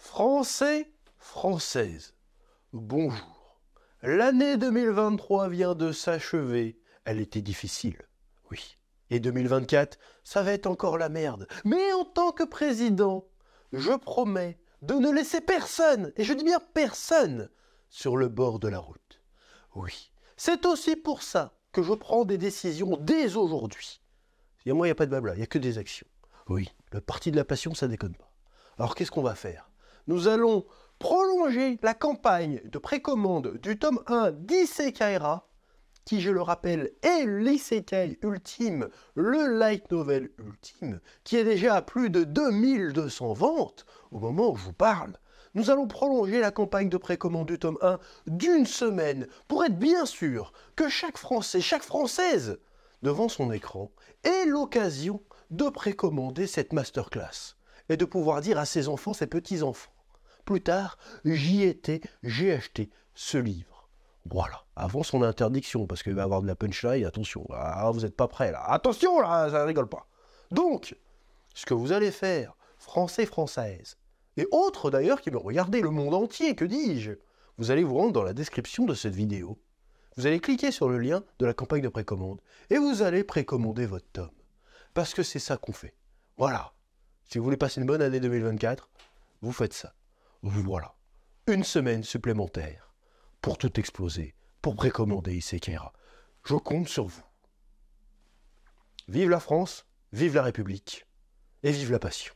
Français, Française, bonjour. L'année 2023 vient de s'achever. Elle était difficile, oui. Et 2024, ça va être encore la merde. Mais en tant que président, je promets de ne laisser personne, et je dis bien personne, sur le bord de la route. Oui, c'est aussi pour ça que je prends des décisions dès aujourd'hui. Il moi, il n'y a pas de blabla, il n'y a que des actions. Oui, le parti de la passion, ça déconne pas. Alors qu'est-ce qu'on va faire Nous allons prolonger la campagne de précommande du tome 1 d'Isekaira, qui, je le rappelle, est l'isekai ultime, le light novel ultime, qui est déjà à plus de 2200 ventes au moment où je vous parle nous allons prolonger la campagne de précommande du tome 1 d'une semaine pour être bien sûr que chaque Français, chaque Française devant son écran ait l'occasion de précommander cette masterclass et de pouvoir dire à ses enfants, ses petits-enfants, plus tard, j'y étais, j'ai acheté ce livre. Voilà, avant son interdiction, parce qu'il va y avoir de la punchline, attention, hein, vous n'êtes pas prêts là, attention là, ça rigole pas. Donc, ce que vous allez faire, Français, Française, et autres d'ailleurs qui me regardaient, le monde entier, que dis-je Vous allez vous rendre dans la description de cette vidéo. Vous allez cliquer sur le lien de la campagne de précommande et vous allez précommander votre tome. Parce que c'est ça qu'on fait. Voilà. Si vous voulez passer une bonne année 2024, vous faites ça. Voilà. Une semaine supplémentaire pour tout exploser, pour précommander Isekera. Je compte sur vous. Vive la France, vive la République et vive la passion.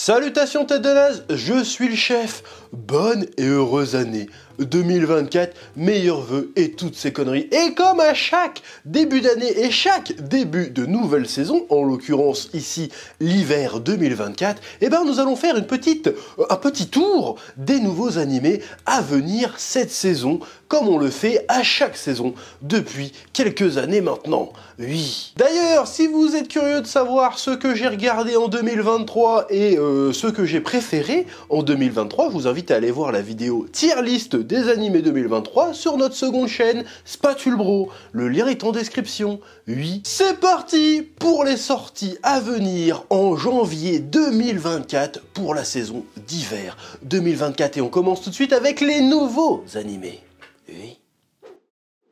Salutations tête de naze, je suis le chef. Bonne et heureuse année. 2024. Meilleurs vœux et toutes ces conneries. Et comme à chaque début d'année et chaque début de nouvelle saison, en l'occurrence ici l'hiver 2024, eh ben nous allons faire une petite, euh, un petit tour des nouveaux animés à venir cette saison, comme on le fait à chaque saison depuis quelques années maintenant. Oui. D'ailleurs, si vous êtes curieux de savoir ce que j'ai regardé en 2023 et euh, ce que j'ai préféré en 2023, je vous invite à aller voir la vidéo tier list des animés 2023 sur notre seconde chaîne Spatule Bro. Le lien est en description. Oui, c'est parti pour les sorties à venir en janvier 2024 pour la saison d'hiver 2024 et on commence tout de suite avec les nouveaux animés. Oui.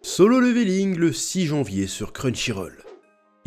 Solo Leveling le 6 janvier sur Crunchyroll.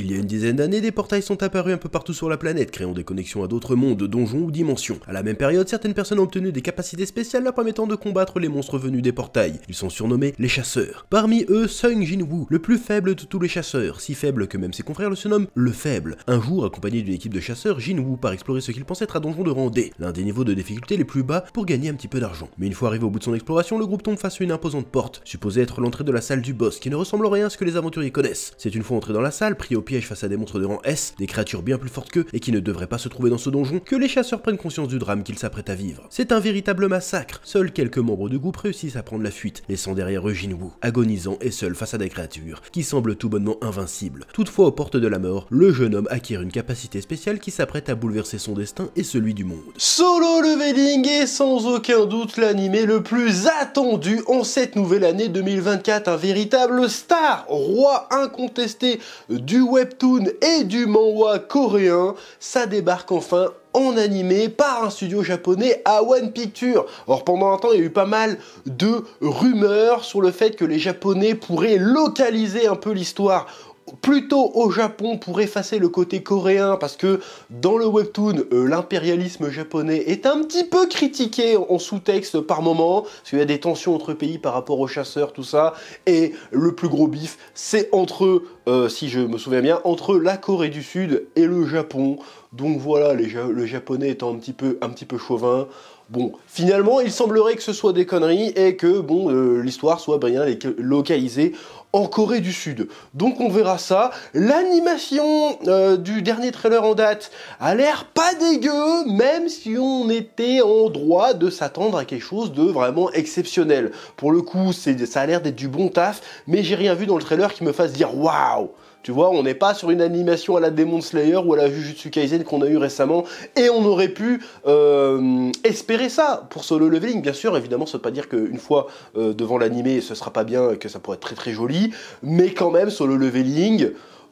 Il y a une dizaine d'années, des portails sont apparus un peu partout sur la planète, créant des connexions à d'autres mondes, donjons ou dimensions. À la même période, certaines personnes ont obtenu des capacités spéciales leur permettant de combattre les monstres venus des portails. Ils sont surnommés les chasseurs. Parmi eux, Sung Jin-woo, le plus faible de tous les chasseurs, si faible que même ses confrères le surnomment le faible. Un jour, accompagné d'une équipe de chasseurs, jin Wu part explorer ce qu'il pensait être un donjon de rang D, l'un des niveaux de difficulté les plus bas pour gagner un petit peu d'argent. Mais une fois arrivé au bout de son exploration, le groupe tombe face à une imposante porte, supposée être l'entrée de la salle du boss, qui ne ressemble en rien à ce que les aventuriers connaissent. C'est une fois entré dans la salle, pris au face à des monstres de rang S, des créatures bien plus fortes qu'eux et qui ne devraient pas se trouver dans ce donjon, que les chasseurs prennent conscience du drame qu'ils s'apprêtent à vivre. C'est un véritable massacre, seuls quelques membres du groupe réussissent à prendre la fuite, laissant derrière eux Jin agonisant et seul face à des créatures qui semblent tout bonnement invincibles. Toutefois, aux portes de la mort, le jeune homme acquiert une capacité spéciale qui s'apprête à bouleverser son destin et celui du monde. Solo Leveling est sans aucun doute l'animé le plus attendu en cette nouvelle année 2024, un véritable star, roi incontesté du web webtoon et du manhwa coréen, ça débarque enfin en animé par un studio japonais à One Picture. Or pendant un temps, il y a eu pas mal de rumeurs sur le fait que les japonais pourraient localiser un peu l'histoire plutôt au Japon pour effacer le côté coréen parce que dans le webtoon euh, l'impérialisme japonais est un petit peu critiqué en sous-texte par moment parce qu'il y a des tensions entre pays par rapport aux chasseurs tout ça et le plus gros bif c'est entre euh, si je me souviens bien entre la Corée du Sud et le Japon donc voilà le japonais étant un petit peu un petit peu chauvin Bon, finalement, il semblerait que ce soit des conneries et que bon, euh, l'histoire soit bien localisée en Corée du Sud. Donc on verra ça. L'animation euh, du dernier trailer en date a l'air pas dégueu, même si on était en droit de s'attendre à quelque chose de vraiment exceptionnel. Pour le coup, ça a l'air d'être du bon taf, mais j'ai rien vu dans le trailer qui me fasse dire waouh tu vois, on n'est pas sur une animation à la Demon Slayer ou à la Jujutsu Kaisen qu'on a eu récemment, et on aurait pu euh, espérer ça pour solo leveling. Bien sûr, évidemment, ça ne veut pas dire qu'une fois euh, devant l'animé, ce sera pas bien et que ça pourrait être très très joli, mais quand même, solo leveling.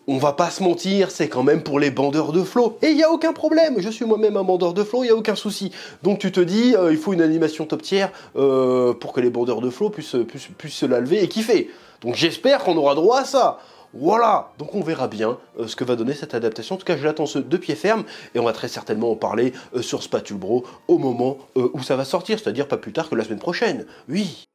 On va pas se mentir, c'est quand même pour les bandeurs de flow. Et il n'y a aucun problème, je suis moi-même un bandeur de flow, il n'y a aucun souci. Donc tu te dis, euh, il faut une animation top tier pour que les bandeurs de flow puissent, puissent se la lever et kiffer. Donc j'espère qu'on aura droit à ça. Voilà Donc on verra bien euh, ce que va donner cette adaptation. En tout cas, je l'attends de pied ferme et on va très certainement en parler euh, sur Spatule Bro au moment euh, où ça va sortir, c'est-à-dire pas plus tard que la semaine prochaine. Oui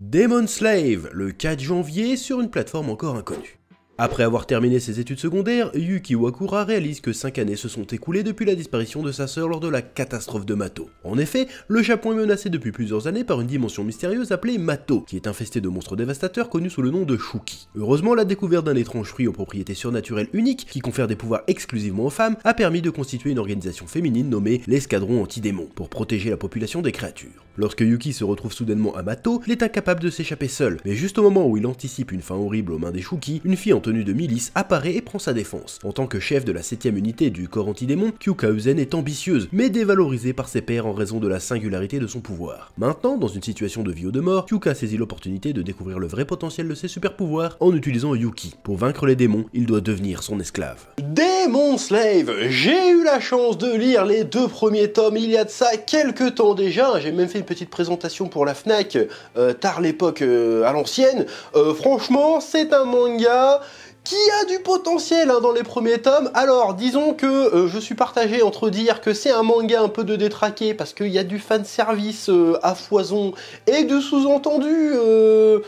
Demon Slave, le 4 janvier sur une plateforme encore inconnue. Après avoir terminé ses études secondaires, Yuki Wakura réalise que 5 années se sont écoulées depuis la disparition de sa sœur lors de la catastrophe de Mato. En effet, le Japon est menacé depuis plusieurs années par une dimension mystérieuse appelée Mato, qui est infestée de monstres dévastateurs connus sous le nom de Shuki. Heureusement, la découverte d'un étrange fruit aux propriétés surnaturelles uniques, qui confère des pouvoirs exclusivement aux femmes, a permis de constituer une organisation féminine nommée l'escadron anti-démon, pour protéger la population des créatures. Lorsque Yuki se retrouve soudainement à Mato, il est incapable de s'échapper seul, mais juste au moment où il anticipe une fin horrible aux mains des Shuki, une fille en tenue de milice apparaît et prend sa défense. En tant que chef de la 7 unité du corps antidémon, Uzen est ambitieuse, mais dévalorisée par ses pairs en raison de la singularité de son pouvoir. Maintenant, dans une situation de vie ou de mort, Kyuka saisit l'opportunité de découvrir le vrai potentiel de ses super pouvoirs en utilisant Yuki. Pour vaincre les démons, il doit devenir son esclave. Démon Slave J'ai eu la chance de lire les deux premiers tomes il y a de ça quelques temps déjà, j'ai même fait petite présentation pour la FNAC, euh, tard l'époque euh, à l'ancienne. Euh, franchement, c'est un manga qui a du potentiel hein, dans les premiers tomes. Alors, disons que euh, je suis partagé entre dire que c'est un manga un peu de détraqué parce qu'il y a du fanservice euh, à foison et de sous-entendu euh,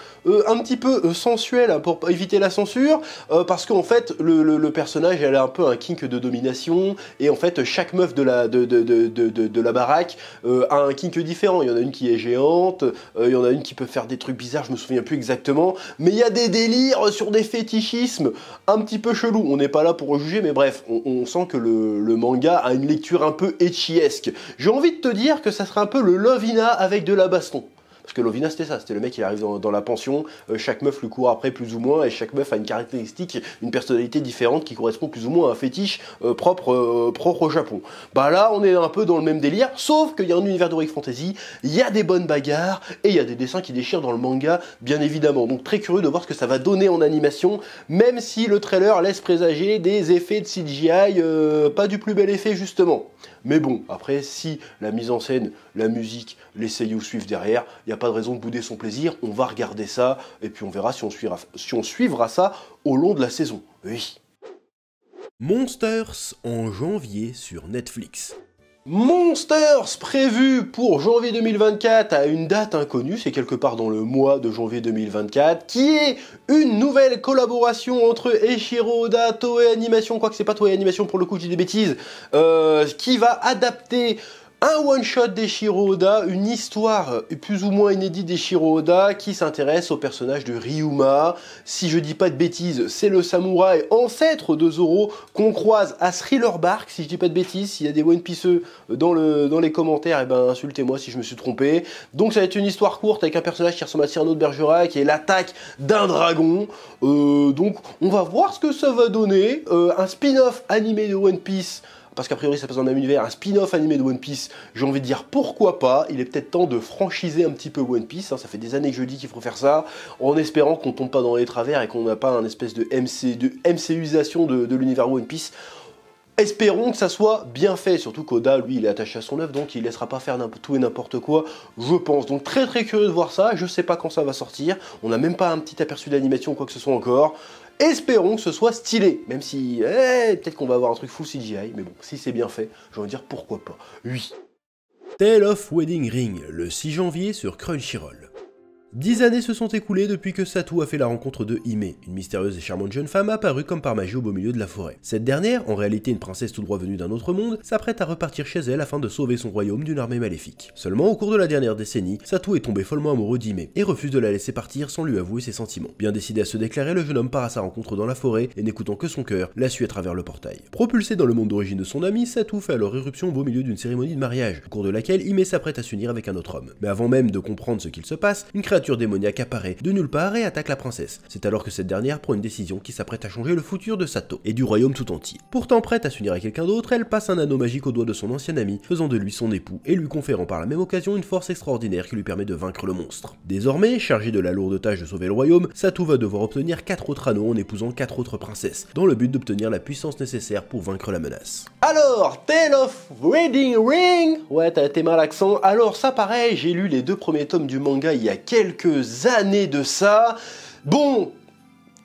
un petit peu sensuel hein, pour éviter la censure parce qu'en fait, le, personnage, elle a un peu un kink de domination et en fait, chaque meuf de la, de, de la baraque a un kink différent. Il y en a une qui est géante, il y en a une qui peut faire des trucs bizarres, je me souviens plus exactement, mais il y a des délires sur des fétichismes un petit peu chelou, On n'est pas là pour juger, mais bref, on, sent que le, manga a une lecture un peu etchiesque. J'ai envie de te dire que ça serait un peu le Lovina avec de la baston. Parce que Lovina, c'était ça. C'était le mec, qui arrive dans, la pension, euh, chaque meuf lui court après plus ou moins, et chaque meuf a une caractéristique, une personnalité différente qui correspond plus ou moins à un fétiche euh, euh, propre, au Japon. Bah là, on est un peu dans le même délire, sauf qu'il y a un univers Rick Fantasy, il y a des bonnes bagarres, et il y a des dessins qui déchirent dans le manga, bien évidemment. Donc très curieux de voir ce que ça va donner en animation, même si le trailer laisse présager des effets de CGI, pas du plus bel effet justement. Mais bon, après, si la mise en scène, la musique, les seiyuu suivent derrière, il n'y a pas de raison de bouder son plaisir. On va regarder ça et puis on verra si on suivra, si on suivra ça au long de la saison. Oui. Monsters en janvier sur Netflix. Monsters prévu pour janvier 2024 à une date inconnue, c'est quelque part dans le mois de janvier 2024, qui est une nouvelle collaboration entre Eshiro Oda, Toei Animation, que c'est pas Toei Animation pour le coup, j'ai des bêtises, euh, qui va adapter un one-shot Shiro Oda, une histoire plus ou moins inédite Shiro Oda qui s'intéresse au personnage de Ryuma. Si je dis pas de bêtises, c'est le samouraï ancêtre de Zoro qu'on croise à Thriller Bark, si je dis pas de bêtises. S'il y a des One Pieceux dans, dans les commentaires, et eh ben insultez-moi si je me suis trompé. Donc ça va être une histoire courte avec un personnage qui ressemble à Cyrano de Bergerac et l'attaque d'un dragon. Euh, donc on va voir ce que ça va donner. Euh, un spin-off animé de One Piece parce qu'a priori ça passe dans un univers, un spin-off animé de One Piece, j'ai envie de dire pourquoi pas, il est peut-être temps de franchiser un petit peu One Piece, hein. ça fait des années que je dis qu'il faut faire ça, en espérant qu'on tombe pas dans les travers et qu'on n'a pas un espèce de, MC, de MCUisation de, de l'univers One Piece. Espérons que ça soit bien fait, surtout qu'Oda, lui, il est attaché à son œuvre, donc il laissera pas faire tout et n'importe quoi, je pense. Donc très très curieux de voir ça, je sais pas quand ça va sortir, on n'a même pas un petit aperçu d'animation ou quoi que ce soit encore. Espérons que ce soit stylé, même si eh, peut-être qu'on va avoir un truc full CGI, mais bon, si c'est bien fait, je vais dire pourquoi pas. Oui. Tale of Wedding Ring, le 6 janvier sur Crunchyroll. Dix années se sont écoulées depuis que Satou a fait la rencontre de Hime, une mystérieuse et charmante jeune femme apparue comme par magie au beau milieu de la forêt. Cette dernière, en réalité une princesse tout droit venue d'un autre monde, s'apprête à repartir chez elle afin de sauver son royaume d'une armée maléfique. Seulement, au cours de la dernière décennie, Satou est tombé follement amoureux d'Hime et refuse de la laisser partir sans lui avouer ses sentiments. Bien décidé à se déclarer, le jeune homme part à sa rencontre dans la forêt et n'écoutant que son cœur, la suit à travers le portail. Propulsé dans le monde d'origine de son ami, Satou fait alors éruption au beau milieu d'une cérémonie de mariage, au cours de laquelle Hime s'apprête à s'unir avec un autre homme. Mais avant même de comprendre ce qu'il se passe, une créature démoniaque apparaît de nulle part et attaque la princesse. C'est alors que cette dernière prend une décision qui s'apprête à changer le futur de Sato et du royaume tout entier. Pourtant prête à s'unir à quelqu'un d'autre, elle passe un anneau magique au doigt de son ancien ami, faisant de lui son époux et lui conférant par la même occasion une force extraordinaire qui lui permet de vaincre le monstre. Désormais, chargé de la lourde tâche de sauver le royaume, Sato va devoir obtenir quatre autres anneaux en épousant quatre autres princesses, dans le but d'obtenir la puissance nécessaire pour vaincre la menace. Alors, Tale of Wedding Ring Ouais, t'as été mal accent. Alors ça pareil, j'ai lu les deux premiers tomes du manga il y a quelques quelques années de ça. Bon,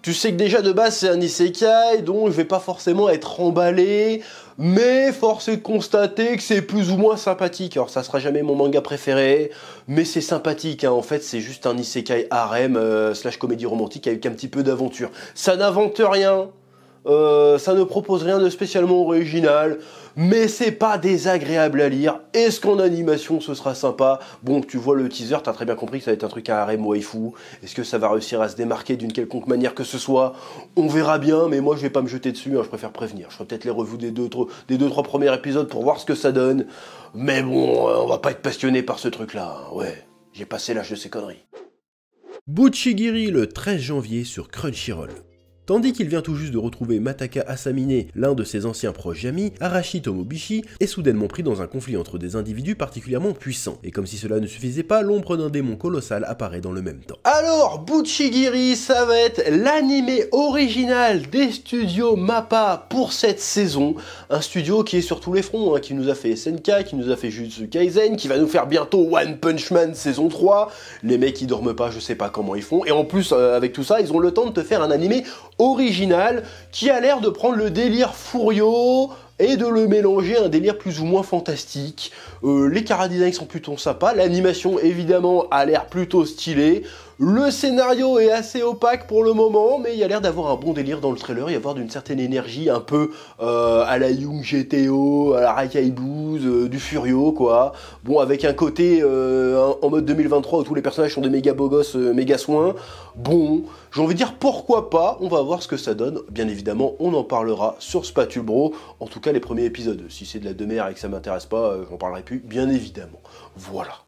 tu sais que déjà de base c'est un isekai, donc je vais pas forcément être emballé, mais force est de constater que c'est plus ou moins sympathique. Alors ça sera jamais mon manga préféré, mais c'est sympathique. Hein. En fait, c'est juste un isekai harem euh, slash comédie romantique avec un petit peu d'aventure. Ça n'invente rien, euh, ça ne propose rien de spécialement original, mais c'est pas désagréable à lire. Est-ce qu'en animation ce sera sympa Bon, tu vois le teaser, t'as très bien compris que ça va être un truc à harem fou. Est-ce que ça va réussir à se démarquer d'une quelconque manière que ce soit On verra bien, mais moi je vais pas me jeter dessus, hein. je préfère prévenir. Je ferai peut-être les revues des deux, des deux, trois premiers épisodes pour voir ce que ça donne. Mais bon, euh, on va pas être passionné par ce truc-là, hein. ouais. J'ai passé l'âge de ces conneries. Butchigiri le 13 janvier sur Crunchyroll. Tandis qu'il vient tout juste de retrouver Mataka Asamine, l'un de ses anciens proches amis, Arashi Tomobishi est soudainement pris dans un conflit entre des individus particulièrement puissants. Et comme si cela ne suffisait pas, l'ombre d'un démon colossal apparaît dans le même temps. Alors, Butchigiri, ça va être l'anime original des studios MAPPA pour cette saison. Un studio qui est sur tous les fronts, hein, qui nous a fait SNK, qui nous a fait Jutsu Kaisen, qui va nous faire bientôt One Punch Man saison 3. Les mecs qui dorment pas, je sais pas comment ils font. Et en plus, euh, avec tout ça, ils ont le temps de te faire un anime original qui a l'air de prendre le délire furieux et de le mélanger à un délire plus ou moins fantastique. Euh, les chara-designs sont plutôt sympas, l'animation évidemment a l'air plutôt stylée. Le scénario est assez opaque pour le moment, mais il y a l'air d'avoir un bon délire dans le trailer, y avoir d'une certaine énergie un peu euh, à la Young GTO, à la Rakai Blues, euh, du Furio, quoi. Bon, avec un côté euh, en mode 2023 où tous les personnages sont des méga beaux gosses, méga soins. Bon, j'ai envie de dire pourquoi pas, on va voir ce que ça donne. Bien évidemment, on en parlera sur Spatule en tout cas les premiers épisodes. Si c'est de la demeure et que ça m'intéresse pas, j'en parlerai plus, bien évidemment. Voilà.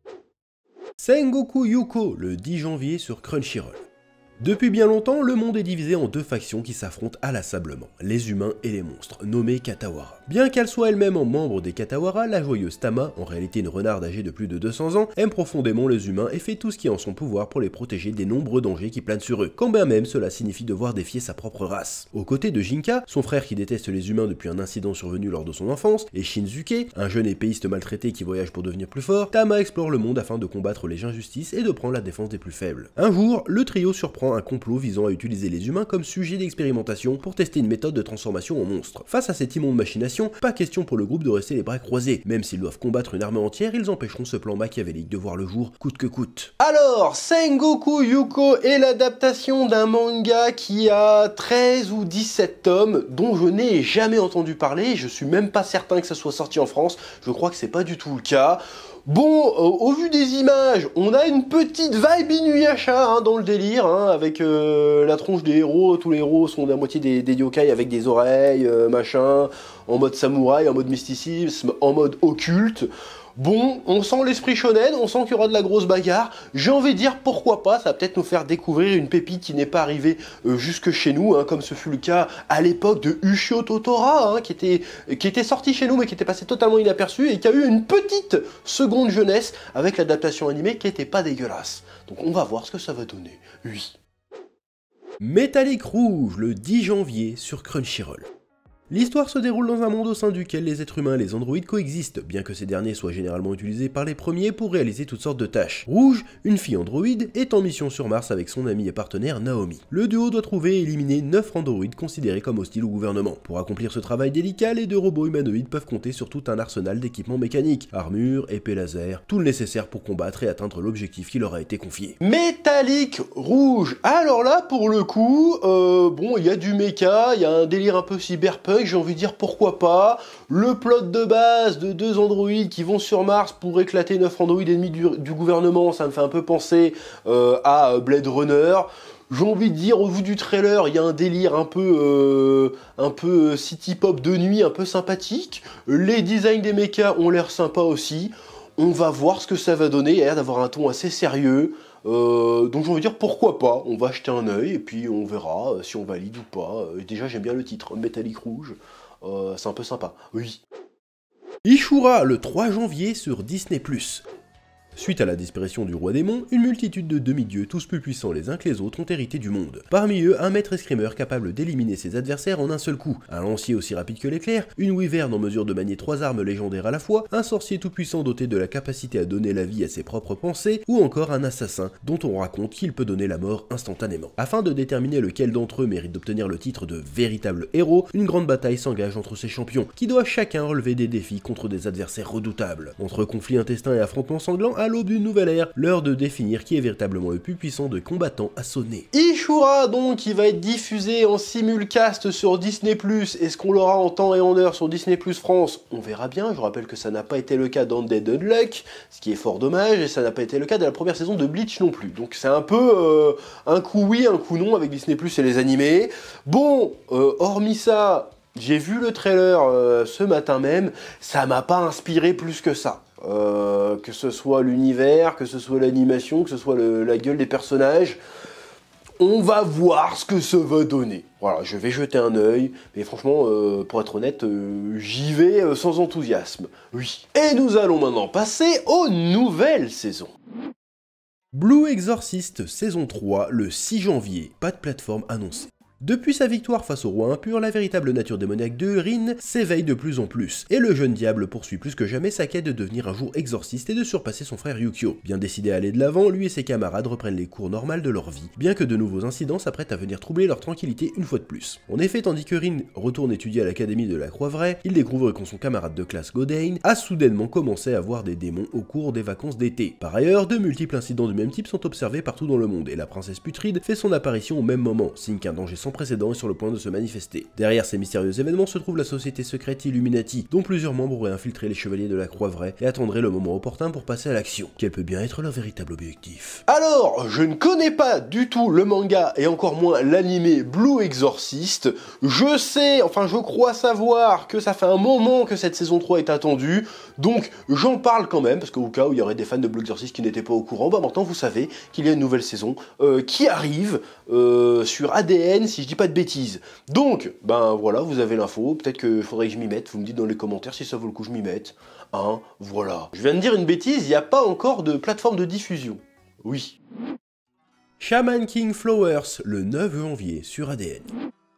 Sengoku Yuko le 10 janvier sur Crunchyroll. Depuis bien longtemps, le monde est divisé en deux factions qui s'affrontent inlassablement, les humains et les monstres, nommés Katawara. Bien qu'elle soit elle-même en membre des Katawara, la joyeuse Tama, en réalité une renarde âgée de plus de 200 ans, aime profondément les humains et fait tout ce qui est en son pouvoir pour les protéger des nombreux dangers qui planent sur eux, quand bien même cela signifie devoir défier sa propre race. Aux côtés de Jinka, son frère qui déteste les humains depuis un incident survenu lors de son enfance, et Shinzuke, un jeune épéiste maltraité qui voyage pour devenir plus fort, Tama explore le monde afin de combattre les injustices et de prendre la défense des plus faibles. Un jour, le trio surprend un complot visant à utiliser les humains comme sujet d'expérimentation pour tester une méthode de transformation en monstre. Face à cette immonde machination, pas question pour le groupe de rester les bras croisés. Même s'ils doivent combattre une armée entière, ils empêcheront ce plan machiavélique de voir le jour coûte que coûte. Alors, Sengoku Yuko est l'adaptation d'un manga qui a 13 ou 17 tomes dont je n'ai jamais entendu parler, je suis même pas certain que ça soit sorti en France, je crois que c'est pas du tout le cas. Bon, euh, au vu des images, on a une petite vibe Inuyasha hein, dans le délire, hein, avec euh, la tronche des héros, tous les héros sont la moitié des, des yokai avec des oreilles, euh, machin, en mode samouraï, en mode mysticisme, en mode occulte. Bon, on sent l'esprit shonen, on sent qu'il y aura de la grosse bagarre. J'ai envie de dire pourquoi pas, ça va peut-être nous faire découvrir une pépite qui n'est pas arrivée euh, jusque chez nous, hein, comme ce fut le cas à l'époque de Ushio Totora, hein, qui, était, qui était sorti chez nous mais qui était passé totalement inaperçu et qui a eu une petite seconde jeunesse avec l'adaptation animée qui n'était pas dégueulasse. Donc on va voir ce que ça va donner, oui. METALLIC Rouge, le 10 janvier sur Crunchyroll. L'histoire se déroule dans un monde au sein duquel les êtres humains et les androïdes coexistent, bien que ces derniers soient généralement utilisés par les premiers pour réaliser toutes sortes de tâches. Rouge, une fille androïde, est en mission sur Mars avec son ami et partenaire Naomi. Le duo doit trouver et éliminer 9 androïdes considérés comme hostiles au gouvernement. Pour accomplir ce travail délicat, les deux robots humanoïdes peuvent compter sur tout un arsenal d'équipements mécaniques, armures, épées laser, tout le nécessaire pour combattre et atteindre l'objectif qui leur a été confié. Métallique rouge Alors là, pour le coup, euh, bon, il y a du méca, il y a un délire un peu cyberpunk, j'ai envie de dire pourquoi pas. Le plot de base de deux androïdes qui vont sur Mars pour éclater neuf androïdes ennemis du, gouvernement, ça me fait un peu penser euh, à euh, Blade Runner. J'ai envie de dire, au bout du trailer, il y a un délire un peu, euh, un peu city pop de nuit, un peu sympathique. Les designs des mechas ont l'air sympa aussi. On va voir ce que ça va donner. Il a l'air d'avoir un ton assez sérieux. Euh, donc j'ai envie dire pourquoi pas, on va acheter un œil et puis on verra euh, si on valide ou pas. Euh, déjà j'aime bien le titre, métallique rouge, c'est un peu sympa, oui. Ishura le 3 janvier sur Disney ⁇ Suite à la disparition du roi démon, une multitude de demi-dieux tous plus puissants les uns que les autres ont hérité du monde. Parmi eux, un maître escrimeur capable d'éliminer ses adversaires en un seul coup, un lancier aussi rapide que l'éclair, une wyvern en mesure de manier trois armes légendaires à la fois, un sorcier tout-puissant doté de la capacité à donner la vie à ses propres pensées, ou encore un assassin dont on raconte qu'il peut donner la mort instantanément. Afin de déterminer lequel d'entre eux mérite d'obtenir le titre de véritable héros, une grande bataille s'engage entre ces champions, qui doit chacun relever des défis contre des adversaires redoutables. Entre conflits intestins et affrontements sanglants, à l'aube d'une nouvelle ère, l'heure de définir qui est véritablement le plus puissant de combattants à sonner. Ishura donc, qui va être diffusé en simulcast sur Disney+, est-ce qu'on l'aura en temps et en heure sur Disney+, France On verra bien, je rappelle que ça n'a pas été le cas dans Dead Luck, ce qui est fort dommage, et ça n'a pas été le cas de la première saison de Bleach non plus. Donc c'est un peu euh, un coup oui, un coup non avec Disney+, et les animés. Bon, euh, hormis ça, j'ai vu le trailer euh, ce matin même, ça m'a pas inspiré plus que ça. Euh, que ce soit l'univers, que ce soit l'animation, que ce soit la gueule des personnages. On va voir ce que ça va donner. Voilà, je vais jeter un œil, mais franchement, euh, pour être honnête, euh, j'y vais sans enthousiasme. Oui. Et nous allons maintenant passer aux nouvelles saisons. Blue Exorcist saison 3 le 6 janvier, pas de plateforme annoncée. Depuis sa victoire face au roi impur, la véritable nature démoniaque de Rin s'éveille de plus en plus, et le jeune diable poursuit plus que jamais sa quête de devenir un jour exorciste et de surpasser son frère Yukio. Bien décidé à aller de l'avant, lui et ses camarades reprennent les cours normales de leur vie, bien que de nouveaux incidents s'apprêtent à venir troubler leur tranquillité une fois de plus. En effet, tandis que Rin retourne étudier à l'académie de la Croix-Vraie, il découvre que son camarade de classe Godain a soudainement commencé à voir des démons au cours des vacances d'été. Par ailleurs, de multiples incidents du même type sont observés partout dans le monde, et la princesse Putride fait son apparition au même moment, signe qu'un danger sans précédent est sur le point de se manifester. Derrière ces mystérieux événements se trouve la société secrète Illuminati, dont plusieurs membres auraient infiltré les chevaliers de la Croix Vraie et attendraient le moment opportun pour passer à l'action. Quel peut bien être leur véritable objectif Alors, je ne connais pas du tout le manga et encore moins l'animé Blue Exorcist. Je sais, enfin je crois savoir que ça fait un moment que cette saison 3 est attendue. Donc j'en parle quand même, parce qu'au cas où il y aurait des fans de Blue 6 qui n'étaient pas au courant, bah maintenant vous savez qu'il y a une nouvelle saison euh, qui arrive euh, sur ADN, si je dis pas de bêtises. Donc, ben voilà, vous avez l'info, peut-être qu'il faudrait que je m'y mette, vous me dites dans les commentaires si ça vaut le coup que je m'y mette. Hein, voilà. Je viens de dire une bêtise, il n'y a pas encore de plateforme de diffusion. Oui. Shaman King Flowers, le 9 janvier sur ADN.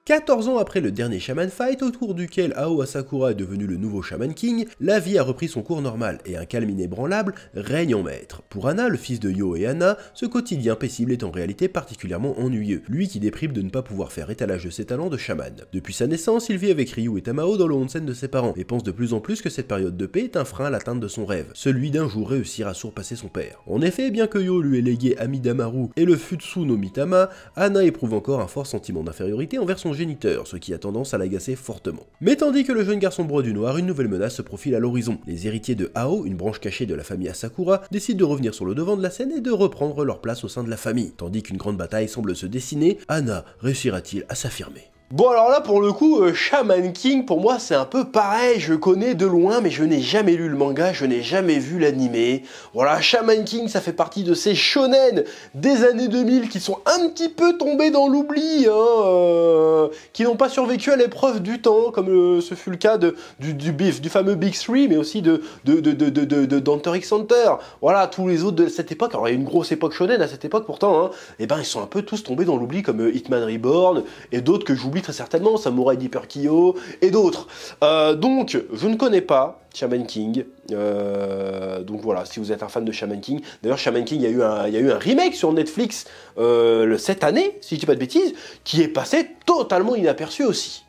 14 ans après le dernier Shaman Fight, autour duquel Ao Asakura est devenu le nouveau Shaman King, la vie a repris son cours normal et un calme inébranlable règne en maître. Pour Anna, le fils de Yo et Anna, ce quotidien paisible est en réalité particulièrement ennuyeux, lui qui déprime de ne pas pouvoir faire étalage de ses talents de shaman. Depuis sa naissance, il vit avec Ryu et Tamao dans le onsen de ses parents et pense de plus en plus que cette période de paix est un frein à l'atteinte de son rêve, celui d'un jour réussir à surpasser son père. En effet, bien que Yo lui ait légué Amidamaru et le Futsu no Mitama, Anna éprouve encore un fort sentiment d'infériorité envers son géniteur, ce qui a tendance à l'agacer fortement. Mais tandis que le jeune garçon broie du noir, une nouvelle menace se profile à l'horizon. Les héritiers de Ao, une branche cachée de la famille Asakura, décident de revenir sur le devant de la scène et de reprendre leur place au sein de la famille. Tandis qu'une grande bataille semble se dessiner, Anna réussira-t-il à s'affirmer Bon alors là pour le coup, euh, Shaman King pour moi c'est un peu pareil, je connais de loin mais je n'ai jamais lu le manga, je n'ai jamais vu l'anime. Voilà, Shaman King ça fait partie de ces shonen des années 2000 qui sont un petit peu tombés dans l'oubli, hein, euh, qui n'ont pas survécu à l'épreuve du temps comme euh, ce fut le cas du, du fameux Big Three mais aussi de, de, de, x Hunter. Voilà, tous les autres de cette époque, alors il y a une grosse époque shonen à cette époque pourtant, et hein, eh ben ils sont un peu tous tombés dans l'oubli comme Hitman Reborn et d'autres que j'oublie très certainement, Samurai Deeper Kyo et d'autres. Euh, donc, je ne connais pas Shaman King. Euh, donc voilà, si vous êtes un fan de Shaman King. D'ailleurs, Shaman King, il y, a eu un, y eu un remake sur Netflix euh, cette année, si je ne dis pas de bêtises, qui est passé totalement inaperçu aussi.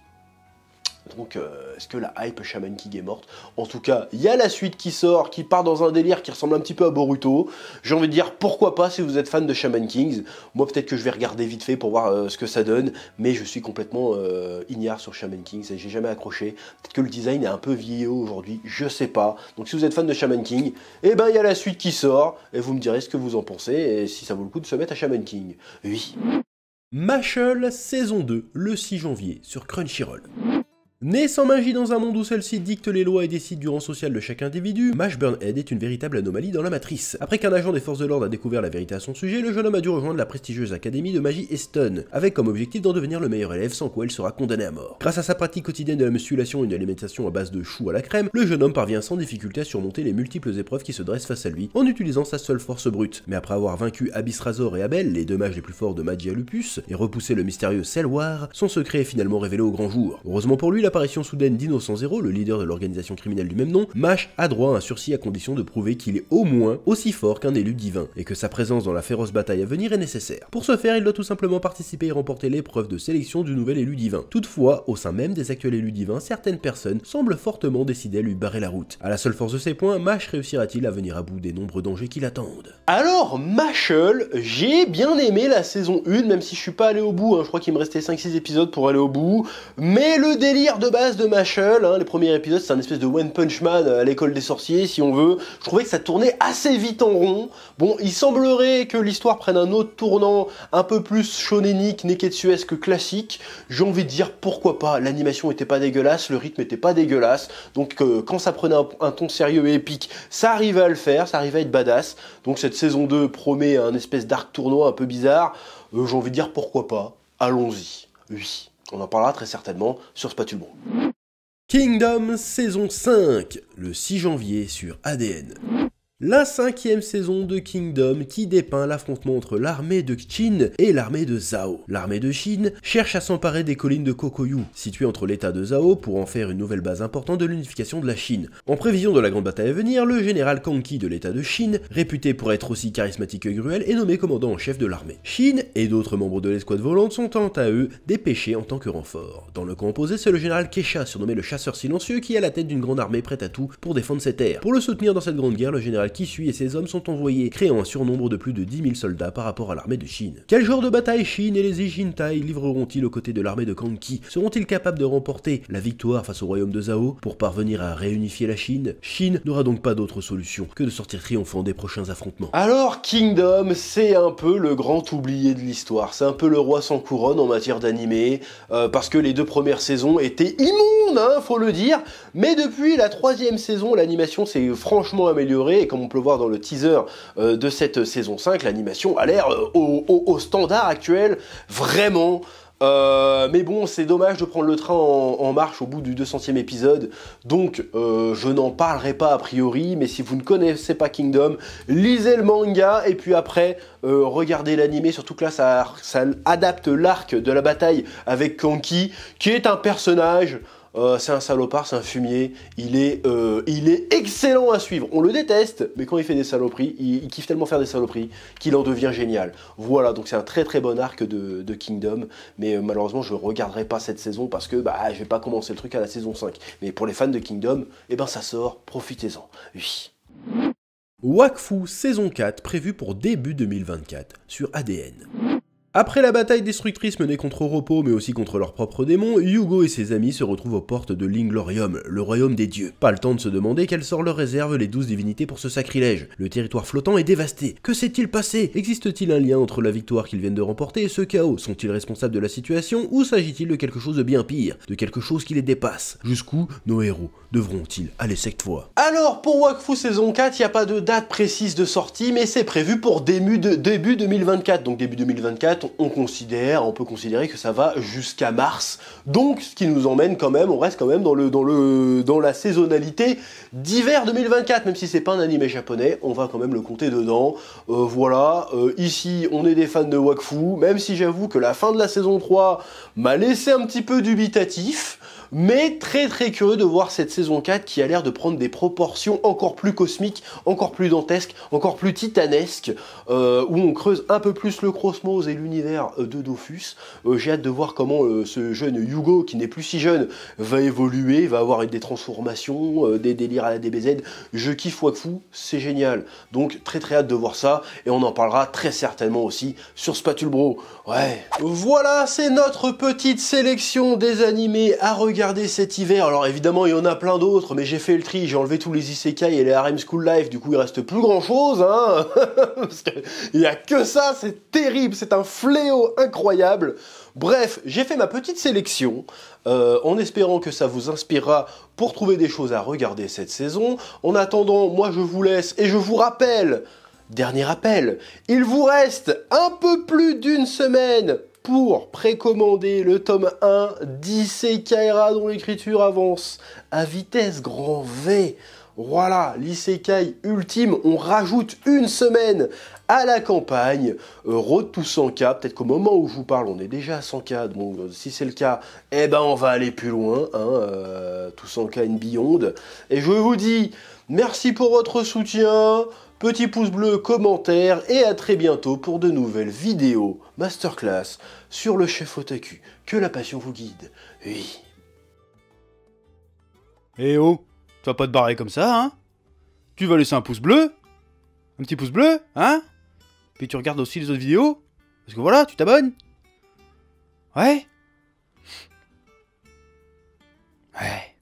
Donc, euh, est-ce que la hype Shaman King est morte En tout cas, il y a la suite qui sort, qui part dans un délire qui ressemble un petit peu à Boruto. J'ai envie de dire pourquoi pas si vous êtes fan de Shaman Kings. Moi, peut-être que je vais regarder vite fait pour voir euh, ce que ça donne, mais je suis complètement euh, ignare sur Shaman Kings et j'ai jamais accroché. Peut-être que le design est un peu vieillot aujourd'hui, je sais pas. Donc, si vous êtes fan de Shaman King, eh ben il y a la suite qui sort et vous me direz ce que vous en pensez et si ça vaut le coup de se mettre à Shaman King. Oui. Machel saison 2 le 6 janvier sur Crunchyroll. Né sans magie dans un monde où celle-ci dicte les lois et décide du rang social de chaque individu, Mashburn Head est une véritable anomalie dans la matrice. Après qu'un agent des forces de l'ordre a découvert la vérité à son sujet, le jeune homme a dû rejoindre la prestigieuse académie de magie Eston, avec comme objectif d'en devenir le meilleur élève sans quoi elle sera condamnée à mort. Grâce à sa pratique quotidienne de la musculation et une alimentation à base de choux à la crème, le jeune homme parvient sans difficulté à surmonter les multiples épreuves qui se dressent face à lui en utilisant sa seule force brute. Mais après avoir vaincu Abyss Razor et Abel, les deux mages les plus forts de Magia Lupus, et repoussé le mystérieux Selwar, son secret est finalement révélé au grand jour. Heureusement pour lui, apparition soudaine d'Innocent Zero, le leader de l'organisation criminelle du même nom, Mash a droit à un sursis à condition de prouver qu'il est au moins aussi fort qu'un élu divin, et que sa présence dans la féroce bataille à venir est nécessaire. Pour ce faire, il doit tout simplement participer et remporter l'épreuve de sélection du nouvel élu divin. Toutefois, au sein même des actuels élus divins, certaines personnes semblent fortement décidées à lui barrer la route. A la seule force de ces points, Mash réussira-t-il à venir à bout des nombreux dangers qui l'attendent Alors, Mashel, j'ai bien aimé la saison 1, même si je suis pas allé au bout, hein. je crois qu'il me restait 5-6 épisodes pour aller au bout, mais le délire de base de Machel, hein. les premiers épisodes c'est un espèce de One Punch Man euh, à l'école des sorciers si on veut, je trouvais que ça tournait assez vite en rond. Bon, il semblerait que l'histoire prenne un autre tournant un peu plus shonenique, neketsuesque classique. J'ai envie de dire pourquoi pas, l'animation était pas dégueulasse, le rythme était pas dégueulasse, donc euh, quand ça prenait un, ton sérieux et épique, ça arrivait à le faire, ça arrivait à être badass. Donc cette saison 2 promet un espèce d'arc tournoi un peu bizarre, euh, j'ai envie de dire pourquoi pas, allons-y, oui. On en parlera très certainement sur Spatule Kingdom saison 5, le 6 janvier sur ADN. La cinquième saison de Kingdom qui dépeint l'affrontement entre l'armée de Qin et l'armée de Zhao. L'armée de Chine cherche à s'emparer des collines de Kokoyu, situées entre l'état de Zhao, pour en faire une nouvelle base importante de l'unification de la Chine. En prévision de la grande bataille à venir, le général Kanki de l'état de Chine, réputé pour être aussi charismatique que cruel, est nommé commandant en chef de l'armée. Chine et d'autres membres de l'escouade volante sont tant à eux dépêchés en tant que renfort. Dans le camp opposé, c'est le général Kesha, surnommé le chasseur silencieux, qui est à la tête d'une grande armée prête à tout pour défendre ses terres. Pour le soutenir dans cette grande guerre, le général qui suit et ses hommes sont envoyés, créant un surnombre de plus de 10 000 soldats par rapport à l'armée de Chine. Quel genre de bataille Chine et les Ijintai livreront-ils aux côtés de l'armée de Kanki Seront-ils capables de remporter la victoire face au royaume de Zhao pour parvenir à réunifier la Chine Chine n'aura donc pas d'autre solution que de sortir triomphant des prochains affrontements. Alors Kingdom, c'est un peu le grand oublié de l'histoire, c'est un peu le roi sans couronne en matière d'animé, euh, parce que les deux premières saisons étaient immondes, hein, faut le dire, mais depuis la troisième saison, l'animation s'est franchement améliorée et comme on peut le voir dans le teaser euh, de cette saison 5, l'animation a l'air euh, au, standard actuel vraiment. Euh, mais bon, c'est dommage de prendre le train en, marche au bout du 200e épisode, donc je n'en parlerai pas a priori, mais si vous ne connaissez pas Kingdom, lisez le manga, et puis après, regardez l'animé, surtout que là, ça, ça adapte l'arc de la bataille avec Kanki, qui est un personnage... Euh, c'est un salopard, c'est un fumier, euh, il est, excellent à suivre. On le déteste, mais quand il fait des saloperies, il, kiffe tellement faire des saloperies qu'il en devient génial. Voilà, donc c'est un très très bon arc de, Kingdom, mais euh, malheureusement je regarderai pas cette saison parce que bah je vais pas commencer le truc à la saison 5. Mais pour les fans de Kingdom, eh ben ça sort, profitez-en. Oui. Wakfu saison 4 prévue pour début 2024 sur ADN. Après la bataille destructrice menée contre Oropo, mais aussi contre leurs propres démons, Hugo et ses amis se retrouvent aux portes de l'Inglorium, le royaume des dieux. Pas le temps de se demander quel sort leur réserve les douze divinités pour ce sacrilège. Le territoire flottant est dévasté. Que s'est-il passé Existe-t-il un lien entre la victoire qu'ils viennent de remporter et ce chaos Sont-ils responsables de la situation ou s'agit-il de quelque chose de bien pire De quelque chose qui les dépasse Jusqu'où nos héros devront-ils aller cette fois Alors, pour Wakfu saison 4, il n'y a pas de date précise de sortie, mais c'est prévu pour début, de, début 2024. Donc début 2024, on considère, on peut considérer que ça va jusqu'à mars. Donc, ce qui nous emmène quand même, on reste quand même dans le, dans le, dans la saisonnalité d'hiver 2024, même si c'est pas un anime japonais, on va quand même le compter dedans. Euh, voilà, euh, ici, on est des fans de Wakfu, même si j'avoue que la fin de la saison 3 m'a laissé un petit peu dubitatif. Mais très très curieux de voir cette saison 4 qui a l'air de prendre des proportions encore plus cosmiques, encore plus dantesques, encore plus titanesques, euh, où on creuse un peu plus le cosmos et l'univers euh, de Dofus. Euh, j'ai hâte de voir comment ce jeune Hugo, qui n'est plus si jeune, va évoluer, va avoir des transformations, des délires à la DBZ. Je kiffe Wakfu, c'est génial. Donc très très hâte de voir ça, et on en parlera très certainement aussi sur Spatule Ouais. Voilà, c'est notre petite sélection des animés à regarder cet hiver, alors évidemment il y en a plein d'autres, mais j'ai fait le tri, j'ai enlevé tous les isekai et les RM school life, du coup il reste plus grand chose, hein Parce n'y a que ça, c'est terrible, c'est un fléau incroyable. Bref, j'ai fait ma petite sélection, euh, en espérant que ça vous inspirera pour trouver des choses à regarder cette saison. En attendant, moi je vous laisse et je vous rappelle, dernier appel, il vous reste un peu plus d'une semaine pour précommander le tome 1 d'Isekaira dont l'écriture avance à vitesse grand V. Voilà, l'isekai ultime, on rajoute une semaine à la campagne, euh, road to 100K, peut-être qu'au moment où je vous parle, on est déjà à 100K, donc euh, si c'est le cas, eh ben on va aller plus loin, hein, 100K euh, and beyond, et je vous dis, merci pour votre soutien, Petit pouce bleu, commentaire et à très bientôt pour de nouvelles vidéos masterclass sur le chef otaku. Que la passion vous guide. Oui. Eh oh, tu vas pas te barrer comme ça, hein Tu vas laisser un pouce bleu Un petit pouce bleu, hein Puis tu regardes aussi les autres vidéos Parce que voilà, tu t'abonnes Ouais Ouais